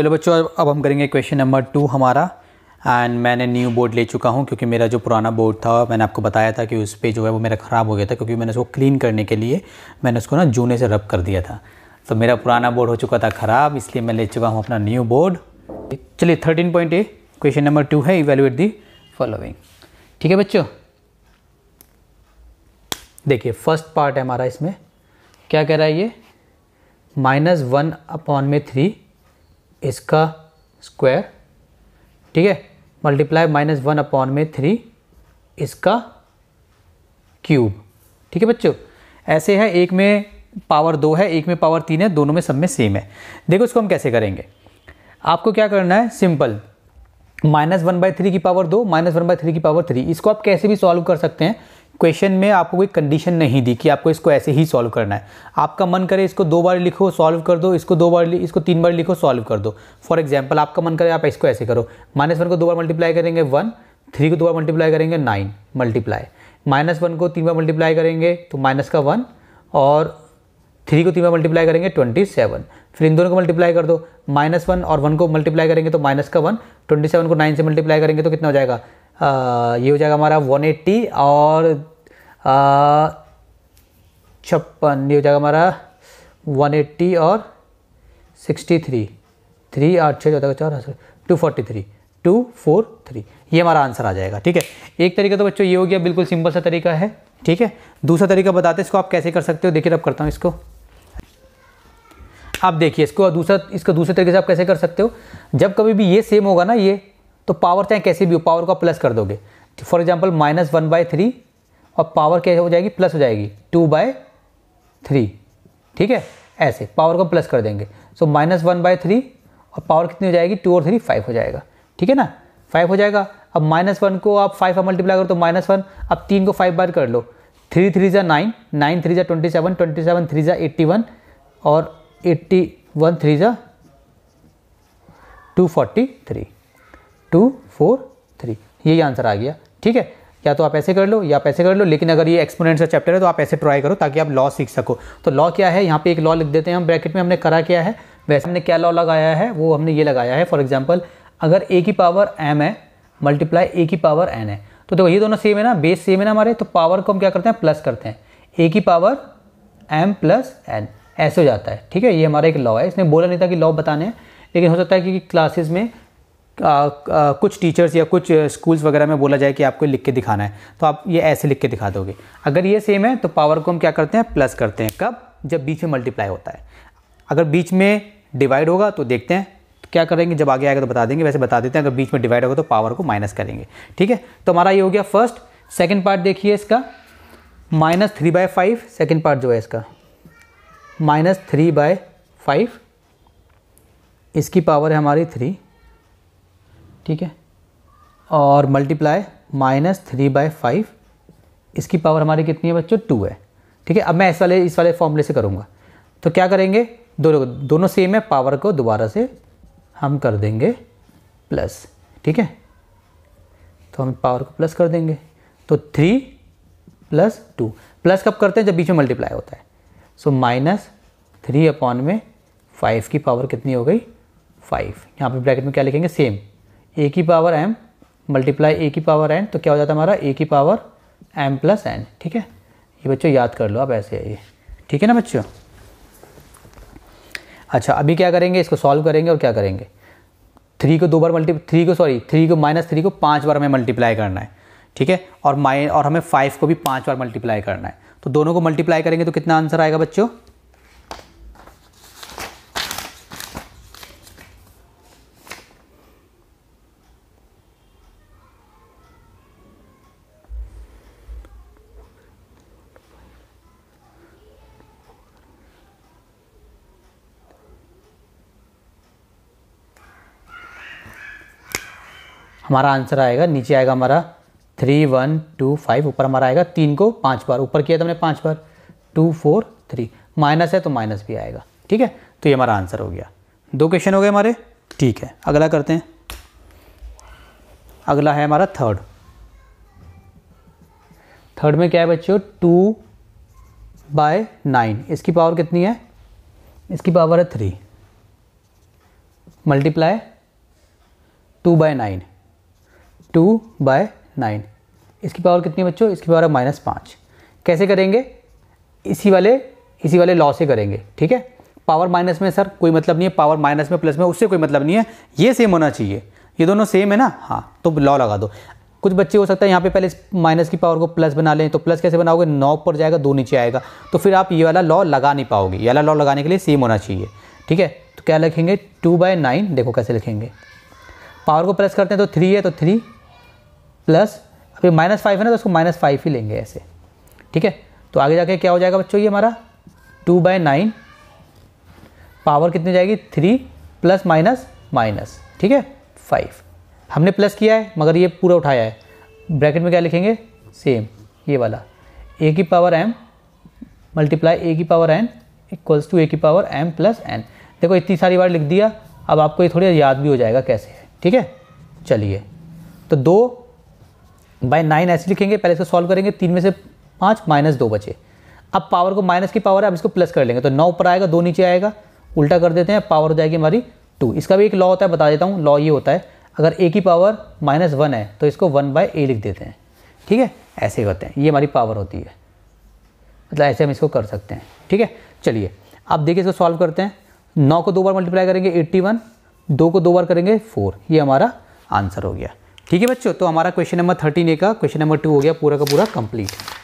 चलो बच्चों अब हम करेंगे क्वेश्चन नंबर टू हमारा एंड मैंने न्यू बोर्ड ले चुका हूँ क्योंकि मेरा जो पुराना बोर्ड था मैंने आपको बताया था कि उस पर जो है वो मेरा ख़राब हो गया था क्योंकि मैंने उसको क्लीन करने के लिए मैंने उसको ना जूने से रब कर दिया था तो मेरा पुराना बोर्ड हो चुका था ख़राब इसलिए मैं ले चुका हूँ अपना न्यू बोर्ड चलिए thirteen point A question number two है इवेल्युएट दी फॉलोइंग ठीक है बच्चों देखिए फर्स्ट पार्ट है हमारा इसमें क्या कह रहा है ये माइनस वन अपॉन में थ्री इसका स्क्वायर ठीक है मल्टीप्लाई माइनस वन अपॉन में थ्री इसका क्यूब ठीक है बच्चों ऐसे है एक में पावर दो है एक में पावर तीन है दोनों में सब में सेम है देखो इसको हम कैसे करेंगे आपको क्या करना है simple minus one by three की पावर दो माइनस वन बाई थ्री की पावर थ्री इसको आप कैसे भी सॉल्व कर सकते हैं क्वेश्चन में आपको कोई कंडीशन नहीं दी कि आपको इसको ऐसे ही सॉल्व करना है आपका मन करे इसको दो बार लिखो सॉल्व कर दो इसको दो बार इसको तीन बार लिखो सॉल्व कर दो फॉर एग्जाम्पल आपका मन करे आप इसको ऐसे करो माइनस वन को दो बार मल्टीप्लाई करेंगे वन थ्री को दो बार मल्टीप्लाई करेंगे नाइन मल्टीप्लाई माइनस वन को तीन बार मल्टीप्लाई करेंगे तो माइनस का वन और थ्री को तीन बार मल्टीप्लाई करेंगे ट्वेंटी सेवन फिर इन दोनों को मल्टीप्लाई कर दो माइनस वन और वन को मल्टीप्लाई करेंगे तो माइनस का वन ट्वेंटी सेवन को नाइन से मल्टीप्लाई करेंगे तो कितना हो जाएगा ये हो जाएगा हमारा 180 और छप्पन ये हो जाएगा हमारा 180 और 63 थ्री थ्री आठ छः जो चार two forty three two four three ये हमारा आंसर आ जाएगा ठीक है एक तरीका तो बच्चों ये हो गया बिल्कुल सिंपल सा तरीका है ठीक है दूसरा तरीका बताते हैं इसको आप कैसे कर सकते हो देखिए अब करता हूँ इसको आप देखिए इसको दूसरा इसको दूसरे तरीके से आप कैसे कर सकते हो जब कभी भी ये सेम होगा ना ये तो पावर चाहे कैसे भी हो पावर को प्लस कर दोगे for example minus one by three और पावर क्या हो जाएगी प्लस हो जाएगी टू बाय थ्री ठीक है ऐसे पावर को प्लस कर देंगे so minus one by three और पावर कितनी हो जाएगी टू और थ्री फाइव हो जाएगा ठीक है ना फाइव हो जाएगा अब माइनस वन को आप फाइव का मल्टीप्लाई करो तो माइनस वन अब तीन को फाइव बार कर लो थ्री थ्री ज़ा नाइन नाइन थ्री ज़ा twenty seven twenty seven three ज़ा एट्टी वन और एट्टी वन थ्री ज़ा two forty three two four three यही आंसर आ गया ठीक है या तो आप ऐसे कर लो या आप ऐसे कर लो लेकिन अगर ये एक्सपोनेंट्स का चैप्टर है तो आप ऐसे ट्राई करो ताकि आप लॉ सीख सको तो लॉ क्या है यहाँ पे एक लॉ लिख देते हैं हम ब्रैकेट में हमने करा क्या है वैसे हमने क्या लॉ लगाया है वो हमने ये लगाया है फॉर एग्जाम्पल अगर ए की पावर एम है मल्टीप्लाई ए की पावर एन है तो देखो ये दोनों सेम है ना बेस सेम है ना हमारे तो पावर को हम क्या करते हैं प्लस करते हैं ए की पावर एम प्लस एन ऐसे हो जाता है ठीक है ये हमारा एक लॉ है इसने बोला नहीं था कि लॉ बताने हैं लेकिन हो सकता है कि क्लासेस में आ, आ, कुछ टीचर्स या कुछ स्कूल्स वगैरह में बोला जाए कि आपको लिख के दिखाना है तो आप ये ऐसे लिख के दिखा दोगे अगर ये सेम है तो पावर को हम क्या करते हैं प्लस करते हैं कब जब बीच में मल्टीप्लाई होता है अगर बीच में डिवाइड होगा तो देखते हैं तो क्या करेंगे जब आगे आएगा तो बता देंगे वैसे बता देते हैं अगर बीच में डिवाइड होगा तो पावर को माइनस करेंगे ठीक है तो हमारा ये हो गया फर्स्ट सेकेंड पार्ट देखिए इसका minus three by five second part जो है इसका माइनस थ्री बाय फाइव इसकी पावर है हमारी थ्री ठीक है और multiply minus three by five इसकी पावर हमारी कितनी है बच्चों टू है ठीक है अब मैं इस वाले इस वाले फॉर्मूले से करूँगा तो क्या करेंगे दोनों दोनों सेम है पावर को दोबारा से हम कर देंगे प्लस ठीक है तो हम पावर को प्लस कर देंगे तो थ्री प्लस टू प्लस कब करते हैं जब बीच में मल्टीप्लाई होता है सो माइनस थ्री अपॉन में फाइव की पावर कितनी हो गई फाइव यहाँ पे ब्रैकेट में क्या लिखेंगे सेम ए की पावर एम मल्टीप्लाई ए की पावर एन तो क्या हो जाता है हमारा ए की पावर एम प्लस एन ठीक है ये बच्चों याद कर लो आप ऐसे आइए ठीक है ना बच्चों अच्छा अभी क्या करेंगे इसको सॉल्व करेंगे और क्या करेंगे थ्री को दो बार मल्टी थ्री को सॉरी थ्री को माइनस थ्री को पाँच बार हमें मल्टीप्लाई करना है ठीक है और माइन और हमें फाइव को भी पाँच बार मल्टीप्लाई करना है तो दोनों को मल्टीप्लाई करेंगे तो कितना आंसर आएगा बच्चों हमारा आंसर आएगा नीचे आएगा हमारा थ्री वन टू फाइव ऊपर हमारा आएगा तीन को पाँच बार ऊपर किया था हमने पाँच बार टू फोर थ्री माइनस है तो माइनस भी आएगा ठीक है तो ये हमारा आंसर हो गया दो क्वेश्चन हो गए हमारे ठीक है अगला करते हैं अगला है हमारा थर्ड थर्ड में क्या है बच्चों टू बाय नाइन इसकी पावर कितनी है इसकी पावर है three multiply two by nine two by nine इसकी पावर कितनी बच्चों इसकी पावर है माइनस पाँच कैसे करेंगे इसी वाले इसी वाले लॉ से करेंगे ठीक है पावर माइनस में सर कोई मतलब नहीं है पावर माइनस में प्लस में उससे कोई मतलब नहीं है ये सेम होना चाहिए ये दोनों सेम है ना हाँ तो लॉ लगा दो कुछ बच्चे हो सकता है यहाँ पे पहले माइनस की पावर को प्लस बना लें तो प्लस कैसे बनाओगे नौ ऊपर जाएगा दो नीचे आएगा तो फिर आप ये वाला लॉ लगा नहीं पाओगे ये वाला लॉ लगाने के लिए सेम होना चाहिए ठीक है तो क्या लिखेंगे टू बाय नाइन देखो कैसे लिखेंगे पावर को प्लस करते हैं तो थ्री है तो थ्री प्लस अभी माइनस फाइव है ना तो उसको माइनस फाइव ही लेंगे ऐसे ठीक है तो आगे जाके क्या हो जाएगा बच्चों ये हमारा टू बाय नाइन पावर कितनी जाएगी थ्री प्लस माइनस माइनस ठीक है फाइव हमने प्लस किया है मगर ये पूरा उठाया है ब्रैकेट में क्या लिखेंगे सेम ये वाला ए की पावर एम मल्टीप्लाई ए की power N equals to A की पावर एम प्लस एन देखो इतनी सारी बार लिख दिया अब आपको ये थोड़ी याद भी हो जाएगा कैसे है ठीक है चलिए तो दो बाई नाइन ऐसे लिखेंगे पहले इसको सॉल्व करेंगे तीन में से पाँच माइनस दो बचे अब पावर को माइनस की पावर है अब इसको प्लस कर लेंगे तो नौ ऊपर आएगा दो नीचे आएगा उल्टा कर देते हैं पावर हो जाएगी हमारी टू इसका भी एक लॉ होता है बता देता हूँ लॉ ये होता है अगर ए की पावर माइनस वन है तो इसको वन बाय ए लिख देते हैं ठीक है ऐसे ही होते हैं ये हमारी पावर होती है मतलब ऐसे हम इसको कर सकते हैं ठीक है चलिए अब देखिए इसको सॉल्व करते हैं नौ को दो बार मल्टीप्लाई करेंगे एट्टी वन दो को दो बार करेंगे फोर ये हमारा आंसर हो गया ठीक है बच्चों तो हमारा क्वेश्चन नंबर थर्टीन ए का क्वेश्चन नंबर टू हो गया पूरा का पूरा कंप्लीट